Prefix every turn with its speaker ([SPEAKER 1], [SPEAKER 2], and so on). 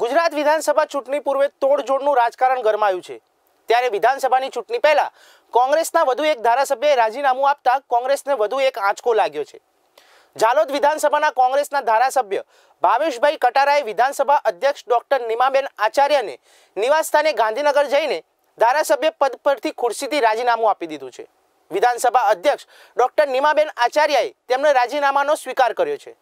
[SPEAKER 1] ગુજરાત વિધાનસભા ચૂંટણી પૂર્વે તોડજોડનું રાજકારણ ગરમાયું છે ત્યારે વિધાનસભાની ચૂંટણી પહેલા કોંગ્રેસના વધુ એક ધારાસભ્યએ રાજીનામું આપતા કોંગ્રેસને વધુ એક આંચકો લાગ્યો છે ઝાલોદ વિધાનસભાના કોંગ્રેસના ધારાસભ્ય ભાવેશભાઈ કટારાએ વિધાનસભા અધ્યક્ષ ડોક્ટર નિમાબેન આચાર્યને નિવાસસ્થાને ગાંધીનગર જઈને ધારાસભ્ય પદ પરથી ખુરશીથી રાજીનામું આપી દીધું છે વિધાનસભા અધ્યક્ષ ડોક્ટર નિમાબેન આચાર્યએ તેમણે રાજીનામાનો સ્વીકાર કર્યો છે